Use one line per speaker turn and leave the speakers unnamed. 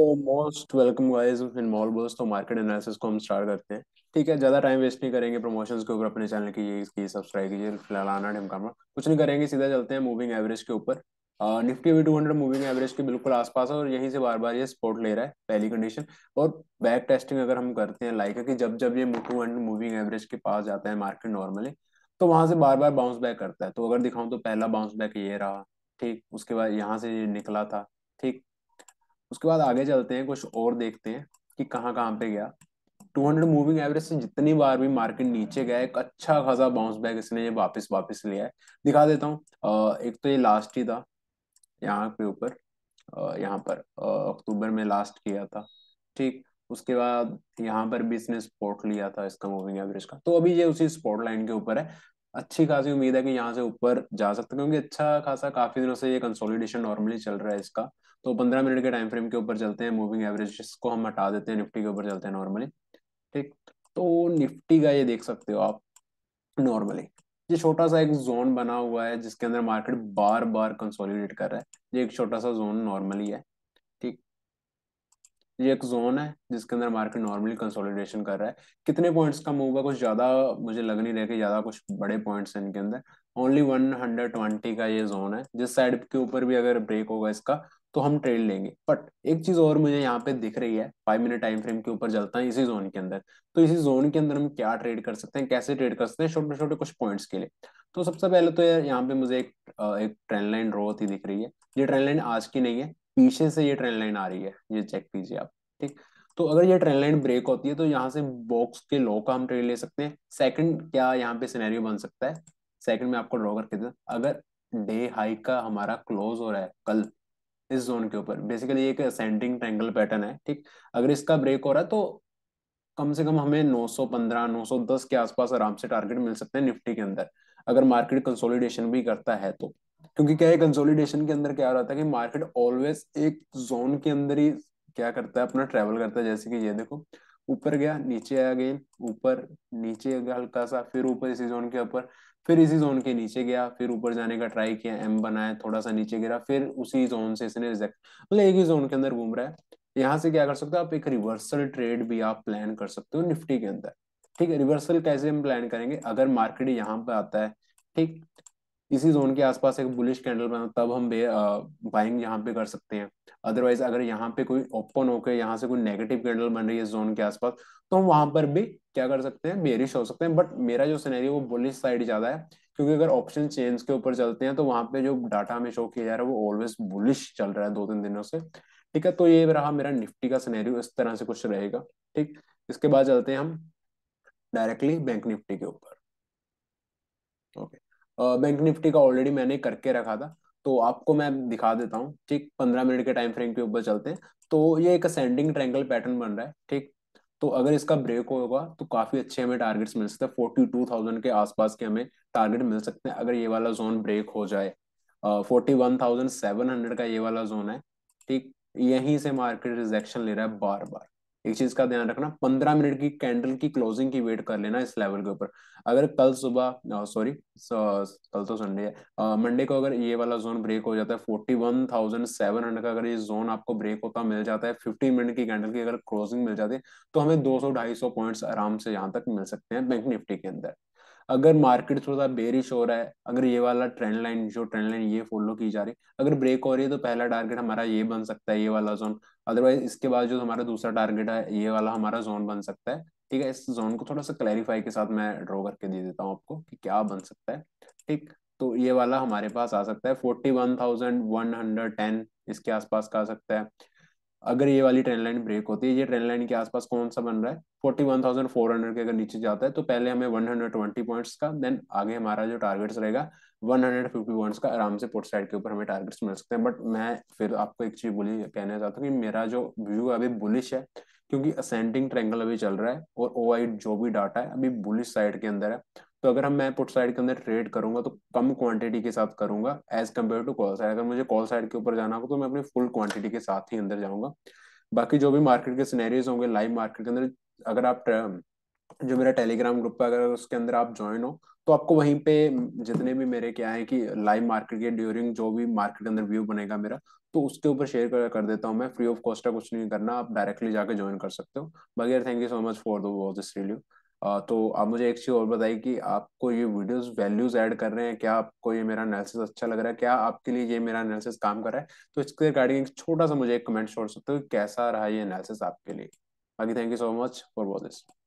तो most welcome guys in mall boss तो market analysis को हम स्टार्ट करते हैं ठीक है ज्यादा टाइम वेस्ट नहीं करेंगे प्रमोशंस के ऊपर अपने चैनल की, की सब्सक्राइब कीजिए फिलहाल आना ढमका कुछ नहीं करेंगे सीधा चलते हैं मूविंग एवरेज के ऊपर निफ्टी भी टू मूविंग एवरेज के बिल्कुल आसपास है और यहीं से बार बार ये स्पोर्ट ले रहा है पहली कंडीशन और बैक टेस्टिंग अगर हम करते हैं लाइक है कि जब जब ये टू मूविंग एवरेज के पास जाता है मार्केट नॉर्मली तो वहां से बार बार बाउंस बैक करता है तो अगर दिखाऊं तो पहला बाउंस बैक ये रहा ठीक उसके बाद यहाँ से ये निकला था ठीक उसके बाद आगे चलते हैं कुछ और देखते हैं कि कहाँ कहाँ पे गया 200 मूविंग एवरेज से जितनी बार भी मार्केट नीचे गया एक अच्छा खासा बाउंस बैक इसने ये वापस वापस लिया है दिखा देता हूँ एक तो ये लास्ट ही था यहाँ पे ऊपर यहाँ पर अक्टूबर में लास्ट किया था ठीक उसके बाद यहाँ पर भी इसने स्पोर्ट लिया था इसका मूविंग एवरेज का तो अभी ये उसी स्पॉट लाइन के ऊपर है अच्छी खासी उम्मीद है कि यहाँ से ऊपर जा सकते हैं क्योंकि अच्छा खासा काफी दिनों से ये कंसोलिडेशन नॉर्मली चल रहा है इसका तो पंद्रह मिनट के टाइम फ्रेम के ऊपर चलते हैं मूविंग एवरेज को हम हटा देते हैं निफ्टी के ऊपर चलते हैं नॉर्मली ठीक तो निफ्टी का ये देख सकते हो आप नॉर्मली ये छोटा सा एक जोन बना हुआ है जिसके अंदर मार्केट बार बार कंसोलिडेट कर रहा है ये एक छोटा सा जोन नॉर्मली है ये एक जोन है जिसके अंदर मार्केट नॉर्मली कंसोलिडेशन कर रहा है कितने पॉइंट्स का मूव होगा कुछ ज्यादा मुझे लग नहीं रहा कि ज्यादा कुछ बड़े पॉइंट्स हैं इनके अंदर ओनली वन हंड्रेड ट्वेंटी का ये जोन है जिस साइड के ऊपर भी अगर ब्रेक होगा इसका तो हम ट्रेड लेंगे बट एक चीज और मुझे यहाँ पे दिख रही है फाइव मिनट टाइम फ्रेम के ऊपर चलता है इसी जोन के अंदर तो इसी जोन के अंदर हम क्या ट्रेड कर सकते हैं कैसे ट्रेड कर सकते हैं छोटे छोटे कुछ पॉइंट्स के लिए तो सबसे पहले तो यार यहाँ पे मुझे एक एक ट्रेंड लाइन रो होती दिख रही है ये ट्रेंड लाइन आज की नहीं है पीछे से ये ट्रेन लाइन आ रही है ये चेक कीजिए आप ठीक तो अगर ये ट्रेन लाइन ब्रेक होती है तो यहाँ से बॉक्स के लो का हम ट्रेड ले सकते हैं सेकंड क्या यहाँ पे सिनेरियो बन सकता है सेकंड में आपको ड्रॉ करके दे अगर डे हाई का हमारा क्लोज हो रहा है कल इस जोन के ऊपर बेसिकली एक असेंडिंग ट्रैंगल पैटर्न है ठीक अगर इसका ब्रेक हो रहा है तो कम से कम हमें 915 910 के आसपास आराम से टारगेट मिल सकते हैं निफ्टी के अंदर अगर मार्केट कंसोलिडेशन भी करता है तो क्योंकि क्या है कंसोलिडेशन के अंदर क्या हो रहा था कि मार्केट ऑलवेज एक जोन के अंदर ही क्या करता है अपना ट्रेवल करता है जैसे कि ये देखो ऊपर गया नीचे आ गया ऊपर नीचे हल्का सा फिर ऊपर इसी जोन के ऊपर फिर इसी जोन के नीचे गया फिर ऊपर जाने का ट्राई किया एम बनाया थोड़ा सा नीचे गिरा फिर उसी जोन से इसने रिजेक्ट मतलब एक ही जोन के अंदर घूम रहा है यहाँ से क्या कर सकते हो आप एक रिवर्सल ट्रेड भी आप प्लान कर सकते हो निफ्टी के अंदर ठीक है रिवर्सल कैसे हम प्लान करेंगे अगर मार्केट यहाँ पे आता है ठीक इसी जोन के आसपास एक बुलिश कैंडल बना तब हम बाइंग यहाँ पे कर सकते हैं अदरवाइज अगर यहाँ पे कोई ओपन होकर यहाँ से कोई नेगेटिव कैंडल बन रही है जोन के आसपास तो हम वहां पर भी क्या कर सकते हैं बेरिश हो सकते हैं बट मेरा जो सिनेरियो वो बुलिश साइड ज्यादा है क्योंकि अगर ऑप्शन चेंज के ऊपर चलते हैं तो वहां पे जो डाटा हमें शो किया जा रहा है वो ऑलवेज बुलिश चल रहा है दो तीन दिनों से ठीक है तो ये रहा मेरा निफ्टी का सिनेरियो इस तरह से कुछ रहेगा ठीक इसके बाद चलते हैं हम डायरेक्टली बैंक निफ्टी के ऊपर ओके बैंक निफ्टी का ऑलरेडी मैंने करके रखा था तो आपको मैं दिखा देता हूँ ठीक पंद्रह मिनट के टाइम फ्रेम के ऊपर चलते हैं तो ये एक असेंडिंग ट्रैंगल पैटर्न बन रहा है ठीक तो अगर इसका ब्रेक होगा तो काफी अच्छे हमें टारगेट्स मिल सकते हैं फोर्टी टू थाउजेंड के आसपास के हमें टारगेट मिल सकते हैं अगर ये वाला जोन ब्रेक हो जाए forty one thousand seven hundred का ये वाला जोन है ठीक यहीं से मार्केट रिजेक्शन ले रहा है बार बार एक चीज का ध्यान रखना पंद्रह मिनट की कैंडल की क्लोजिंग की वेट कर लेना इस लेवल के ऊपर अगर कल सुबह सॉरी कल तो संडे है मंडे को अगर ये वाला जोन ब्रेक हो जाता है forty one thousand seven hundred का अगर ये जोन आपको ब्रेक होता मिल जाता है फिफ्टी मिनट की कैंडल की अगर क्लोजिंग मिल जाती है तो हमें दो सौ ढाई सौ पॉइंट आराम से यहाँ तक मिल सकते हैं बैंक निफ्टी के अंदर अगर मार्केट थोड़ा बेरिश हो रहा है अगर ये वाला ट्रेंड लाइन जो ट्रेंड लाइन ये फॉलो की जा रही है अगर ब्रेक हो रही है तो पहला टारगेट हमारा ये बन सकता है ये वाला जोन अदरवाइज इसके बाद जो हमारा दूसरा टारगेट है ये वाला हमारा जोन बन सकता है ठीक है इस जोन को थोड़ा सा क्लैरिफाई के साथ मैं ड्रॉ करके दे देता हूँ आपको कि क्या बन सकता है ठीक तो ये वाला हमारे पास आ सकता है forty one thousand one hundred ten इसके आसपास का आ सकता है अगर ये वाली ट्रेंड लाइन ब्रेक होती है ये ट्रेंड लाइन के आसपास कौन सा बन रहा है forty one thousand four hundred के अगर नीचे जाता है तो पहले हमें वन हंड्रेड ट्वेंटी पॉइंट्स का देन आगे हमारा जो टारगेट्स रहेगा वन हंड्रेड फिफ्टी पॉइंट्स का आराम से पोर्ट साइड के ऊपर हमें टारगेट्स मिल सकते हैं बट मैं फिर आपको एक चीज बोली कहना चाहता हूँ कि मेरा जो व्यू अभी बुलिश है क्योंकि असेंडिंग ट्रेंगल अभी चल रहा है और ओ जो भी डाटा है अभी बुलिश साइड के अंदर है तो अगर हम मैं पुट साइड के अंदर ट्रेड करूंगा तो कम क्वांटिटी के साथ करूंगा as compared to call side अगर मुझे कॉल साइड के ऊपर जाना हो तो मैं अपनी फुल क्वांटिटी के साथ ही अंदर जाऊंगा बाकी जो भी मार्केट के सिनेरियोज होंगे लाइव मार्केट के अंदर अगर आप जो मेरा टेलीग्राम ग्रुप है अगर उसके अंदर आप ज्वाइन हो तो आपको वहीं पे जितने भी मेरे क्या है कि लाइव मार्केट के ड्यूरिंग जो भी मार्केट के अंदर व्यू बनेगा मेरा तो उसके ऊपर शेयर कर, कर देता हूँ मैं फ्री ऑफ कॉस्ट का कुछ नहीं करना आप डायरेक्टली जाकर ज्वाइन कर सकते हो बाकी thank you so much for this review तो आप मुझे एक चीज और बताइए कि आपको ये वीडियोस वैल्यूज ऐड कर रहे हैं क्या आपको ये मेरा एनालिसिस अच्छा लग रहा है क्या आपके लिए ये मेरा एनालिसिस काम कर रहा है तो इसके रिगार्डिंग छोटा सा मुझे एक कमेंट छोड़ सकते हो कैसा रहा ये एनालिसिस आपके लिए बाकी thank you so much for watch this